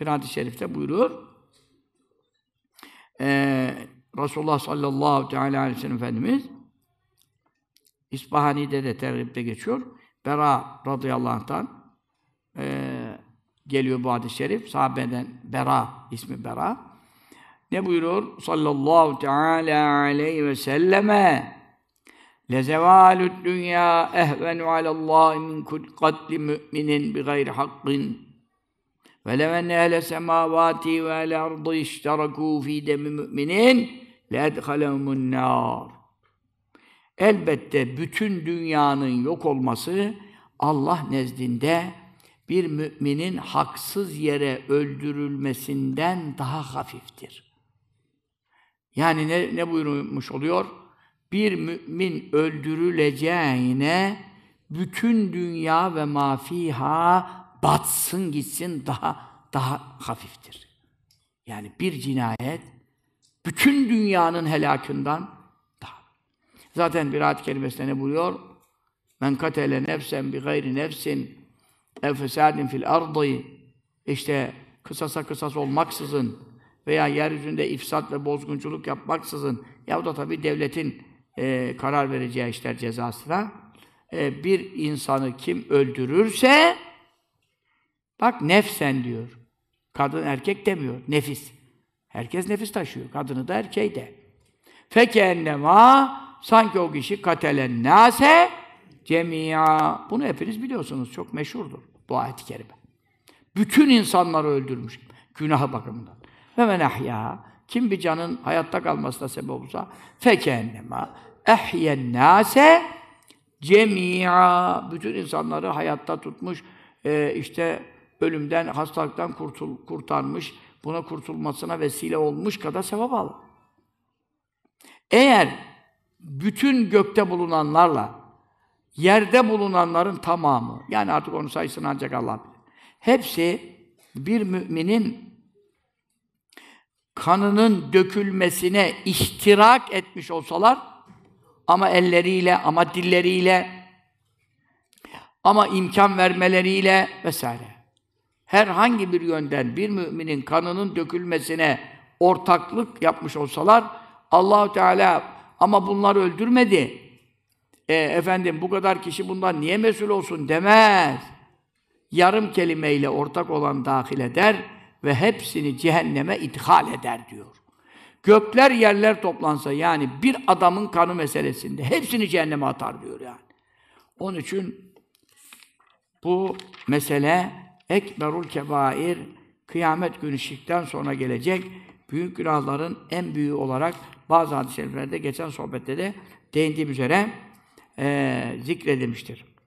Bir hadis-i şerifte buyuruyor. Ee, Resulullah sallallahu teala aleyhi ve sellem Efendimiz İspahani'de de terhipte geçiyor. Bera radıyallahu anh'tan e, geliyor bu hadis-i şerif. Sahabeden Bera, ismi Bera. Ne buyuruyor? Sallallahu teala aleyhi ve selleme Lezevalü dünya اَهْوَنُ عَلَى min مِنْ müminin مُؤْمِنٍ بِغَيْرِ حَقٍّ وَلَوْ اَنَّ اَهْلَ السَّمَاوَاتِ وَالْاَرْضِ اِشْتَرَكُوا ف۪ي دَمِ مُؤْمِنِينَ لَاَدْخَلَهُمُ النَّارِ Elbette bütün dünyanın yok olması Allah nezdinde bir müminin haksız yere öldürülmesinden daha hafiftir. Yani ne, ne buyurmuş oluyor? Bir mümin öldürüleceğine bütün dünya ve mafiha batsın gitsin daha daha hafiftir. Yani bir cinayet bütün dünyanın helakından daha. Zaten bir ayet kelimesinde ne buyuruyor? Men katele nefsen bi gayri nefsin ev fesadin fil ardı işte kısasa kısas olmaksızın veya yeryüzünde ifsat ve bozgunculuk yapmaksızın ya da tabi devletin e, karar vereceği işler cezasına e, bir insanı kim öldürürse Bak nefsen diyor. Kadın erkek demiyor. Nefis. Herkes nefis taşıyor. Kadını da erkeği de. Fekennema sanki o kişi katelen nase cemia. Bunu hepiniz biliyorsunuz. Çok meşhurdur bu ayet-i kerime. Bütün insanları öldürmüş. Günah bakımından. Ve men ahya. Kim bir canın hayatta kalmasına sebep olursa fekennema ehyen nase cemia. Bütün insanları hayatta tutmuş. Ee, işte ölümden, hastalıktan kurtul, kurtarmış, buna kurtulmasına vesile olmuş kadar sevap al. Eğer bütün gökte bulunanlarla yerde bulunanların tamamı, yani artık onun sayısını ancak Allah bilir. Hepsi bir müminin kanının dökülmesine iştirak etmiş olsalar ama elleriyle, ama dilleriyle, ama imkan vermeleriyle vesaire herhangi bir yönden bir müminin kanının dökülmesine ortaklık yapmış olsalar Allahu Teala ama bunlar öldürmedi. E, efendim bu kadar kişi bundan niye mesul olsun demez. Yarım kelimeyle ortak olan dahil eder ve hepsini cehenneme ithal eder diyor. Gökler yerler toplansa yani bir adamın kanı meselesinde hepsini cehenneme atar diyor yani. Onun için bu mesele Ekberul kebair kıyamet günü şirkten sonra gelecek büyük günahların en büyüğü olarak bazı hadis geçen sohbette de değindiğim üzere e, zikredilmiştir.